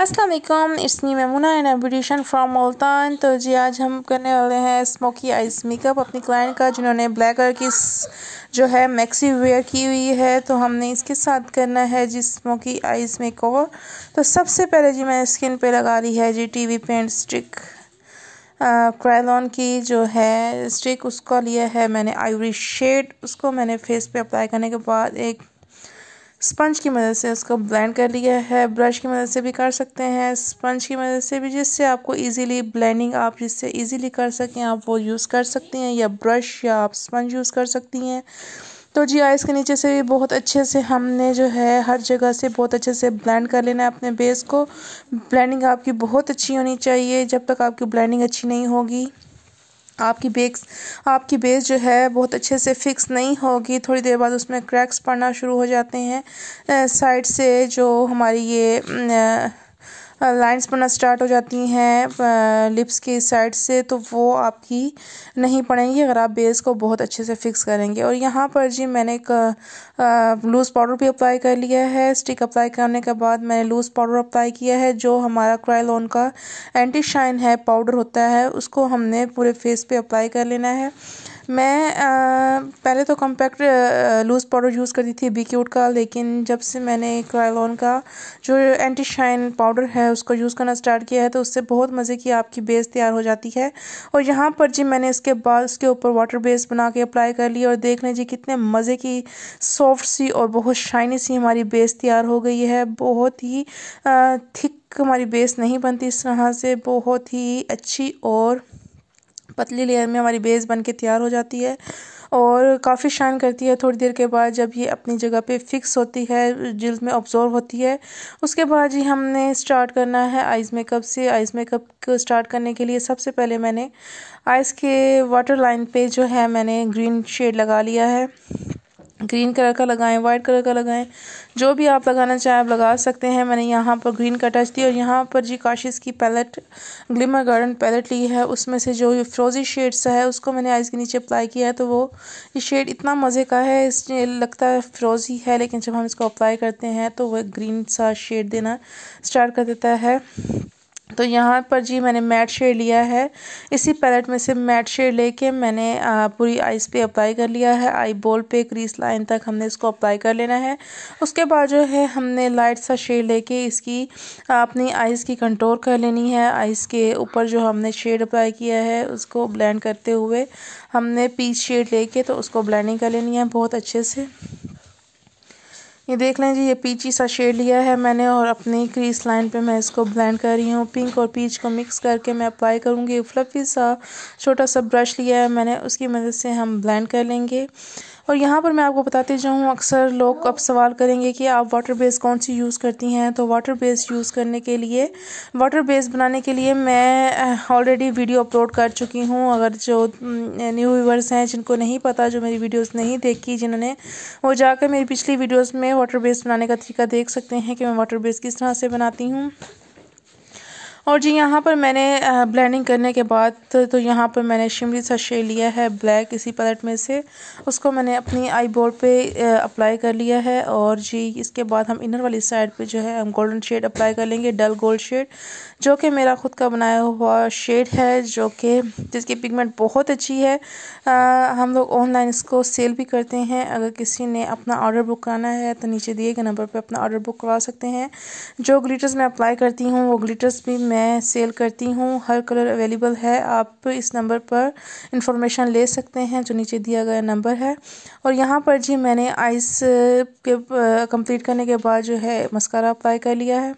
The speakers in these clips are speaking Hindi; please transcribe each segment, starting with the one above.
असलम इसमी Maimoona and ambition from Multan तो जी आज हम करने वाले हैं स्मोकी आइज मेकअप अपनी क्लाइंट का जिन्होंने ब्लैक कलर की जो है मैक्सी वेयर की हुई है तो हमने इसके साथ करना है जी स्मोकी आइज मेकओवर तो सबसे पहले जी मैंने स्किन पे लगा ली है जी T V paint stick Kryolan की जो है स्टिक उसका लिया है मैंने आइवरी शेड उसको मैंने फेस पे अप्लाई करने के बाद एक स्पंज की मदद से उसको ब्लेंड कर लिया है ब्रश की मदद से भी कर सकते हैं स्पंज की मदद से भी जिससे आपको इजीली ब्लेंडिंग आप जिससे इजीली कर सकें आप वो यूज़ कर सकती हैं या ब्रश या आप स्पंज यूज़ कर सकती हैं तो जी आइस के नीचे से भी बहुत अच्छे से हमने जो है हर जगह से बहुत अच्छे से ब्लेंड कर लेना है अपने बेस को ब्लेंडिंग आपकी बहुत अच्छी होनी चाहिए जब तक आपकी ब्लेंडिंग अच्छी नहीं होगी आपकी बेस आपकी बेस जो है बहुत अच्छे से फिक्स नहीं होगी थोड़ी देर बाद उसमें क्रैक्स पड़ना शुरू हो जाते हैं साइड से जो हमारी ये लाइंस पड़ना स्टार्ट हो जाती हैं लिप्स के साइड से तो वो आपकी नहीं पड़ेंगी अगर आप बेस को बहुत अच्छे से फिक्स करेंगे और यहाँ पर जी मैंने एक लूज़ पाउडर भी अप्लाई कर लिया है स्टिक अप्लाई करने के बाद मैंने लूज़ पाउडर अप्लाई किया है जो हमारा क्राइलोन का एंटी शाइन है पाउडर होता है उसको हमने पूरे फेस पर अप्लाई कर लेना है मैं पहले तो कॉम्पैक्ट लूज़ पाउडर यूज़ करती थी बी क्यूट का लेकिन जब से मैंने क्रायलॉन का जो एंटी शाइन पाउडर है उसको यूज़ करना स्टार्ट किया है तो उससे बहुत मज़े की आपकी बेस तैयार हो जाती है और यहाँ पर जी मैंने इसके बाद उसके ऊपर वाटर बेस बना के अप्लाई कर ली और देख लें जी कितने मज़े की सॉफ्ट सी और बहुत शाइनी सी हमारी बेस तैयार हो गई है बहुत ही थिक हमारी बेस नहीं बनती इस तरह से बहुत ही अच्छी और पतली लेयर में हमारी बेस बन के तैयार हो जाती है और काफ़ी शाइन करती है थोड़ी देर के बाद जब ये अपनी जगह पे फिक्स होती है जिल्द में ऑब्जॉर्व होती है उसके बाद जी हमने स्टार्ट करना है आइज़ मेकअप से आइज़ मेकअप को स्टार्ट करने के लिए सबसे पहले मैंने आइज़ के वाटर लाइन पे जो है मैंने ग्रीन शेड लगा लिया है ग्रीन कलर का लगाएं वाइट कलर का लगाएं जो भी आप लगाना चाहें आप लगा सकते हैं मैंने यहाँ पर ग्रीन का टच दी और यहाँ पर जी काशिश की पैलेट ग्लिमर गार्डन पैलेट ली है उसमें से जो ये फ्रोजी शेड्स है उसको मैंने आइज़ के नीचे अप्लाई किया है तो वो ये शेड इतना मज़े का है इस लगता है फ्रोजी है लेकिन जब हम इसको अप्लाई करते हैं तो वह ग्रीन सा शेड देना स्टार्ट कर देता है तो यहाँ पर जी मैंने मैट शेड लिया है इसी पैलेट में से मैट शेड लेके मैंने पूरी आइस पे अप्लाई कर लिया है आई बॉल पे क्रीज लाइन तक हमने इसको अप्लाई कर लेना है उसके बाद जो है हमने लाइट सा शेड लेके इसकी अपनी आइस की कंट्रोल कर लेनी है आइस के ऊपर जो हमने शेड अप्लाई किया है उसको ब्लेंड करते हुए हमने पीच शेड ले तो उसको ब्लैंडिंग कर लेनी है बहुत अच्छे से ये देख लें जी ये पीची सा शेड लिया है मैंने और अपनी क्रीस लाइन पे मैं इसको ब्लेंड कर रही हूँ पिंक और पीच को मिक्स करके मैं अप्लाई करूँगी फ्लफी सा छोटा सा ब्रश लिया है मैंने उसकी मदद से हम ब्लेंड कर लेंगे और यहाँ पर मैं आपको बताते जाऊँ अक्सर लोग अब सवाल करेंगे कि आप वाटर बेस कौन सी यूज़ करती हैं तो वाटर बेस यूज़ करने के लिए वाटर बेस बनाने के लिए मैं ऑलरेडी वीडियो अपलोड कर चुकी हूँ अगर जो न्यू व्यूवर्स हैं जिनको नहीं पता जो मेरी वीडियोज़ नहीं देखी जिन्होंने वो जाकर मेरी पिछली वीडियोज़ में वाटर बेस बनाने का तरीका देख सकते हैं कि मैं वाटर बेस किस तरह से बनाती हूँ और जी यहाँ पर मैंने ब्लेंडिंग करने के बाद तो यहाँ पर मैंने शिमरी शेड लिया है ब्लैक इसी पलट में से उसको मैंने अपनी आई बोर्ड पर अप्लाई कर लिया है और जी इसके बाद हम इनर वाली साइड पे जो है हम गोल्डन शेड अप्लाई कर लेंगे डल गोल्ड शेड जो कि मेरा ख़ुद का बनाया हुआ शेड है जो कि जिसकी पिगमेंट बहुत अच्छी है आ, हम लोग ऑनलाइन इसको सेल भी करते हैं अगर किसी ने अपना ऑर्डर बुक कराना है तो नीचे दिए गए नंबर पर अपना ऑर्डर बुक करवा सकते हैं जो ग्लीटर्स मैं अप्लाई करती हूँ वो ग्लीटर्स भी मैं मैं सेल करती हूँ हर कलर अवेलेबल है आप इस नंबर पर इंफॉर्मेशन ले सकते हैं जो नीचे दिया गया नंबर है और यहाँ पर जी मैंने आइस के कंप्लीट करने के बाद जो है मस्कारा अप्लाई कर लिया है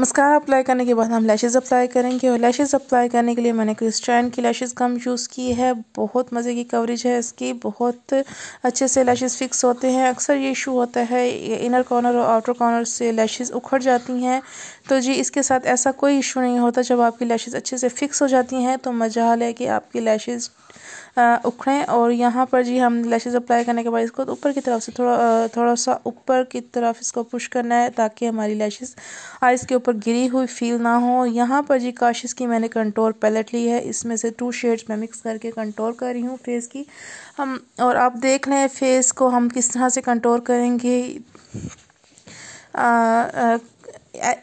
मस्कारा अप्लाई करने के बाद हम लैशेज़ अप्लाई करेंगे और लैशेज़ अप्लाई करने के लिए मैंने क्रिस्टाइन की लैशेज़ कम यूज़ की है बहुत मज़े की कवरेज है इसकी बहुत अच्छे से लैशेज़ फिक्स होते हैं अक्सर ये इशू होता है इनर कॉर्नर और आउटर कॉर्नर से लैशेज़ उखड़ जाती हैं तो जी इसके साथ ऐसा कोई इशू नहीं होता जब आपकी लैशेज़ अच्छे से फिक्स हो जाती हैं तो मजा है कि आपकी लैशेज़ उखड़ें और यहाँ पर जी हम लैशेज अप्लाई करने के बाद इसको तो ऊपर की तरफ से थोड़ा थोड़ा सा ऊपर की तरफ इसको पुश करना है ताकि हमारी लैशेज आइस के ऊपर गिरी हुई फील ना हो यहाँ पर जी काशिश की मैंने कंट्रोल पैलेट ली है इसमें से टू शेड्स मैं मिक्स करके कंट्रोल कर रही हूँ फेस की हम और आप देख लें फेस को हम किस तरह से कंट्रोल करेंगे आ, आ,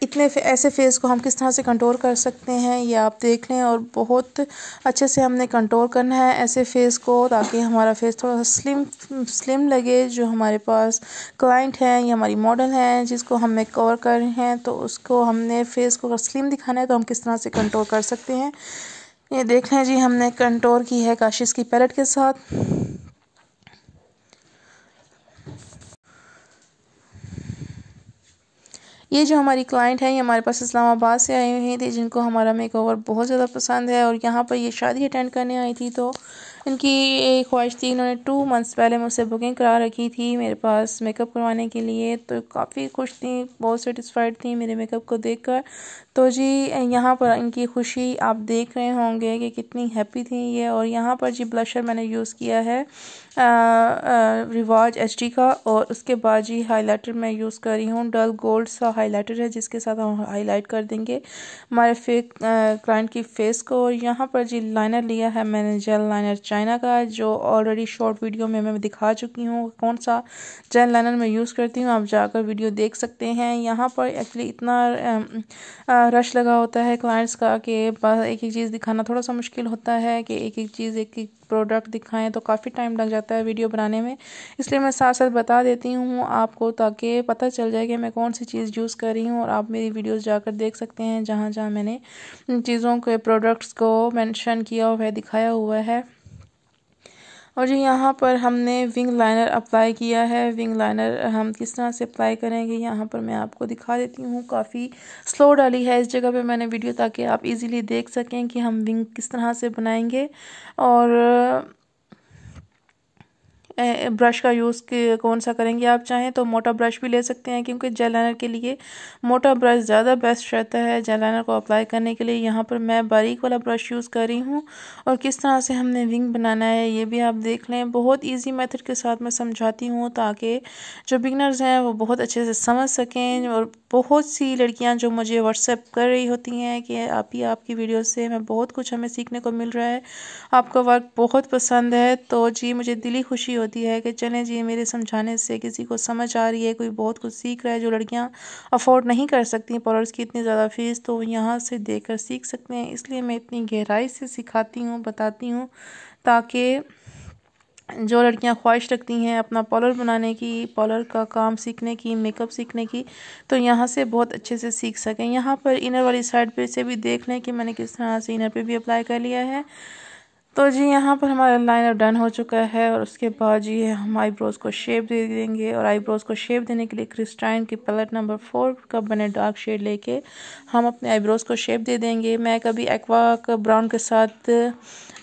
इतने ऐसे फेस को हम किस तरह से कंट्रोल कर सकते हैं ये आप देख लें और बहुत अच्छे से हमने कंट्रोल करना है ऐसे फेस को ताकि हमारा फेस थोड़ा सा स्लिम स्लिम लगे जो हमारे पास क्लाइंट हैं या हमारी मॉडल हैं जिसको हमने कवर कर रहे हैं तो उसको हमने फेस को अगर स्लिम दिखाना है तो हम किस तरह से कंट्रोल कर सकते हैं ये देख लें जी हमने कंट्रोल की है काशिश की पैलेट के साथ ये जो हमारी क्लाइंट है ये हमारे पास इस्लामाबाद से आए हुए थे जिनको हमारा मेकओवर बहुत ज़्यादा पसंद है और यहाँ पर ये शादी अटेंड करने आई थी तो इनकी एक ख्वाहिश थी इन्होंने टू मंथ्स पहले मुझसे बुकिंग करा रखी थी मेरे पास मेकअप करवाने के लिए तो काफ़ी खुश थी बहुत सेटिस्फाइड थी मेरे मेकअप को देख कर तो जी यहाँ पर इनकी खुशी आप देख रहे होंगे कि कितनी हैप्पी थी ये और यहाँ पर जी ब्लशर मैंने यूज़ किया है रिवाज एच का और उसके बाद जी हाईलाइटर मैं यूज़ कर रही हूँ डल गोल्ड सा हाईलाइटर है जिसके साथ हम हाईलाइट कर देंगे हमारे फेक क्लाइंट की फेस को और यहाँ पर जी लाइनर लिया है मैंने जेल लाइनर चाइना का जो ऑलरेडी शॉर्ट वीडियो में मैं दिखा चुकी हूँ कौन सा जेल लाइनर मैं यूज़ करती हूँ आप जाकर वीडियो देख सकते हैं यहाँ पर एक्चुअली इतना रश लगा होता है क्लाइंट्स का कि एक एक चीज़ दिखाना थोड़ा सा मुश्किल होता है कि एक एक चीज़ एक एक प्रोडक्ट दिखाएं तो काफ़ी टाइम लग जाता है वीडियो बनाने में इसलिए मैं साथ साथ बता देती हूँ आपको ताकि पता चल जाए कि मैं कौन सी चीज़ यूज़ कर रही हूँ और आप मेरी वीडियोस जाकर देख सकते हैं जहाँ जहाँ मैंने चीज़ों के प्रोडक्ट्स को मेंशन किया हुआ है दिखाया हुआ है और यहाँ पर हमने विंग लाइनर अप्लाई किया है विंग लाइनर हम किस तरह से अप्लाई करेंगे यहाँ पर मैं आपको दिखा देती हूँ काफ़ी स्लो डाली है इस जगह पे मैंने वीडियो ताकि आप इजीली देख सकें कि हम विंग किस तरह से बनाएंगे और ब्रश का यूज़ कौन सा करेंगे आप चाहें तो मोटा ब्रश भी ले सकते हैं क्योंकि जेल लाइनर के लिए मोटा ब्रश ज़्यादा बेस्ट रहता है जेल लाइनर को अप्लाई करने के लिए यहाँ पर मैं बारीक वाला ब्रश यूज़ कर रही हूँ और किस तरह से हमने विंग बनाना है ये भी आप देख लें बहुत ईजी मेथड के साथ मैं समझाती हूँ ताकि जो बिगनर्स हैं वो बहुत अच्छे से समझ सकें और बहुत सी लड़कियाँ जो मुझे व्हाट्सएप कर रही होती हैं कि आप ही आपकी वीडियो से हमें बहुत कुछ हमें सीखने को मिल रहा है आपका वर्क बहुत पसंद है तो जी मुझे दिली खुशी होती है कि चलें जी मेरे समझाने से किसी को समझ आ रही है कोई बहुत कुछ सीख रहा है जो लड़कियाँ अफोर्ड नहीं कर सकती पॉलर्स की इतनी ज़्यादा फ़ीस तो यहाँ से देकर सीख सकते हैं इसलिए मैं इतनी गहराई से सिखाती हूँ बताती हूँ ताकि जो लड़कियां ख्वाहिश रखती हैं अपना पॉलर बनाने की पॉलर का काम सीखने की मेकअप सीखने की तो यहाँ से बहुत अच्छे से सीख सकें यहाँ पर इनर वाली साइड पे से भी देख लें कि मैंने किस तरह से इनर पे भी अप्लाई कर लिया है तो जी यहाँ पर हमारा लाइन अब डन हो चुका है और उसके बाद जी हम आईब्रोज़ को शेप दे देंगे और आईब्रोज़ को शेप देने के लिए क्रिस्टाइन की पलट नंबर फोर का बने डार्क शेड लेके हम अपने आईब्रोज़ को शेप दे देंगे मैं कभी एक्वा ब्राउन के साथ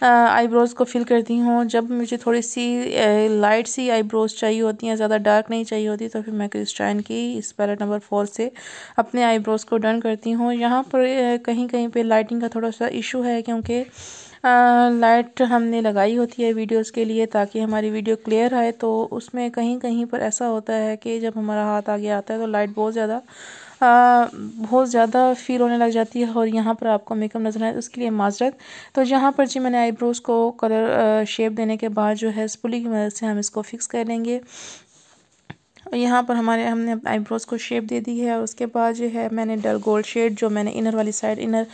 आईब्रोज़ को फिल करती हूँ जब मुझे थोड़ी सी लाइट सी आईब्रोज़ चाहिए होती हैं ज़्यादा डार्क नहीं चाहिए होती तो फिर मैं क्रिस्टाइन की इस पैलेट नंबर फोर से अपने आईब्रोज़ को डन करती हूँ यहाँ पर कहीं कहीं पर लाइटिंग का थोड़ा सा इशू है क्योंकि लाइट हमने लगाई होती है वीडियोस के लिए ताकि हमारी वीडियो क्लियर आए तो उसमें कहीं कहीं पर ऐसा होता है कि जब हमारा हाथ आगे आता है तो लाइट बहुत ज़्यादा बहुत ज़्यादा फील होने लग जाती है और यहाँ पर आपको मेकअप नजर आए उसके लिए माजरत तो यहाँ पर जी मैंने आईब्रोज़ को कलर शेप देने के बाद जो है स्पुली की मदद से हम इसको फिक्स कर लेंगे और यहाँ पर हमारे हमने आईब्रोज़ को शेप दे दी है और उसके बाद जो है मैंने डल गोल्ड शेड जो मैंने इनर वाली साइड इनर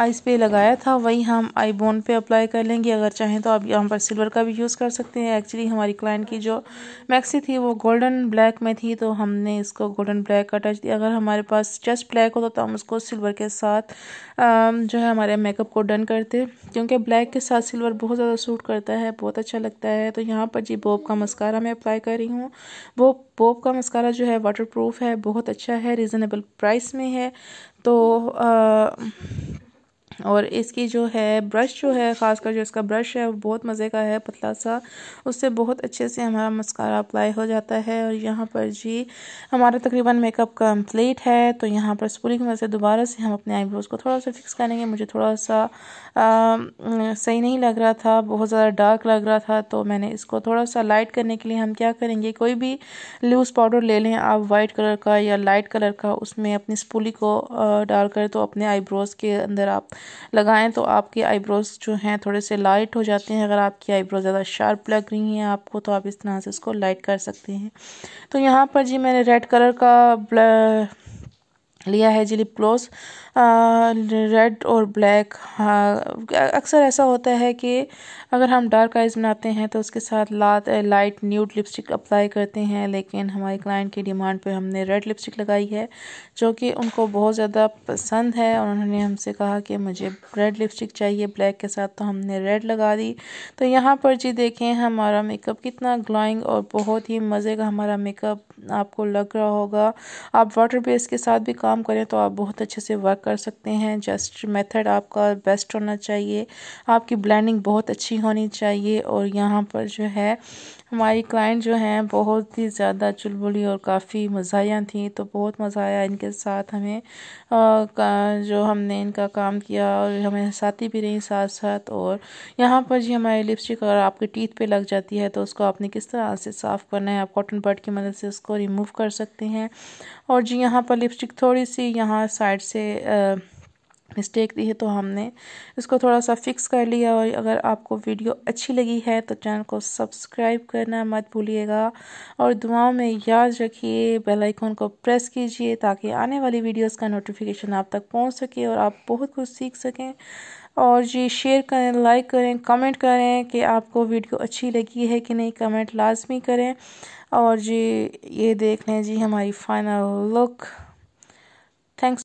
आइज़ पे लगाया था वही हम आई बोन पे अप्लाई कर लेंगे अगर चाहें तो आप यहाँ पर सिल्वर का भी यूज़ कर सकते हैं एक्चुअली हमारी क्लाइंट की जो मैक्सी थी वो गोल्डन ब्लैक में थी तो हमने इसको गोल्डन ब्लैक का टच दिया अगर हमारे पास जस्ट ब्लैक होता तो हम उसको सिल्वर के साथ जो है हमारे मेकअप को डन करते क्योंकि ब्लैक के साथ सिल्वर बहुत ज़्यादा सूट करता है बहुत अच्छा लगता है तो यहाँ पर जी बोब का मस्कारा मैं अप्लाई कर रही हूँ बोब पोप का मस्कारा जो है वाटर प्रूफ है बहुत अच्छा है रीज़नेबल प्राइस में है तो आ, और इसकी जो है ब्रश जो है ख़ासकर जो इसका ब्रश है वो बहुत मज़े का है पतला सा उससे बहुत अच्छे से हमारा मस्कारा अप्लाई हो जाता है और यहाँ पर जी हमारा तकरीबन मेकअप कम्प्लीट है तो यहाँ पर स्पूलिंग मदद से दोबारा से हम अपने आईब्रोज़ को थोड़ा सा फिक्स करेंगे मुझे थोड़ा सा आ, सही नहीं लग रहा था बहुत ज़्यादा डार्क लग रहा था तो मैंने इसको थोड़ा सा लाइट करने के लिए हम क्या करेंगे कोई भी लूज़ पाउडर ले लें आप वाइट कलर का या लाइट कलर का उसमें अपनी स्पूली को डालकर तो अपने आईब्रोज़ के अंदर आप लगाएं तो आपके आईब्रोज़ जो हैं थोड़े से लाइट हो जाते हैं अगर आपकी आईब्रोज ज़्यादा शार्प लग रही हैं आपको तो आप इस तरह से उसको लाइट कर सकते हैं तो यहाँ पर जी मैंने रेड कलर का लिया है जी लिप ग्लोस रेड और ब्लैक अक्सर ऐसा होता है कि अगर हम डार्क आइज़ बनाते हैं तो उसके साथ लात लाइट न्यूड लिपस्टिक अप्लाई करते हैं लेकिन हमारे क्लाइंट की डिमांड पे हमने रेड लिपस्टिक लगाई है जो कि उनको बहुत ज़्यादा पसंद है और उन्होंने हमसे कहा कि मुझे रेड लिपस्टिक चाहिए ब्लैक के साथ तो हमने रेड लगा दी तो यहाँ पर जी देखें हमारा मेकअप कितना ग्लोइंग और बहुत ही मज़े का हमारा मेकअप आपको लग रहा होगा आप वाटर बेस के साथ भी काम करें तो आप बहुत अच्छे से वर्क कर सकते हैं जस्ट मेथड आपका बेस्ट होना चाहिए आपकी ब्लेंडिंग बहुत अच्छी होनी चाहिए और यहाँ पर जो है हमारी क्लाइंट जो हैं बहुत ही ज़्यादा चुलबुली और काफ़ी मज़ाया थी तो बहुत मज़ा आया इनके साथ हमें आ, जो हमने इनका काम किया और हमें हंसाती भी रही साथ साथ और यहाँ पर जी हमारी लिपस्टिक और आपके टीथ पे लग जाती है तो उसको आपने किस तरह से साफ़ करना है आप कॉटन बर्ड की मदद से उसको रिमूव कर सकते हैं और जी यहाँ पर लिपस्टिक थोड़ी सी यहाँ साइड से मिस्टेक दी है तो हमने इसको थोड़ा सा फिक्स कर लिया और अगर आपको वीडियो अच्छी लगी है तो चैनल को सब्सक्राइब करना मत भूलिएगा और दुआओं में याद रखिए बेल आइकन को प्रेस कीजिए ताकि आने वाली वीडियोस का नोटिफिकेशन आप तक पहुंच सके और आप बहुत कुछ सीख सकें और जी शेयर करें लाइक करें कमेंट करें कि आपको वीडियो अच्छी लगी है कि नहीं कमेंट लाजमी करें और जी ये देख लें जी हमारी फाइनल लुक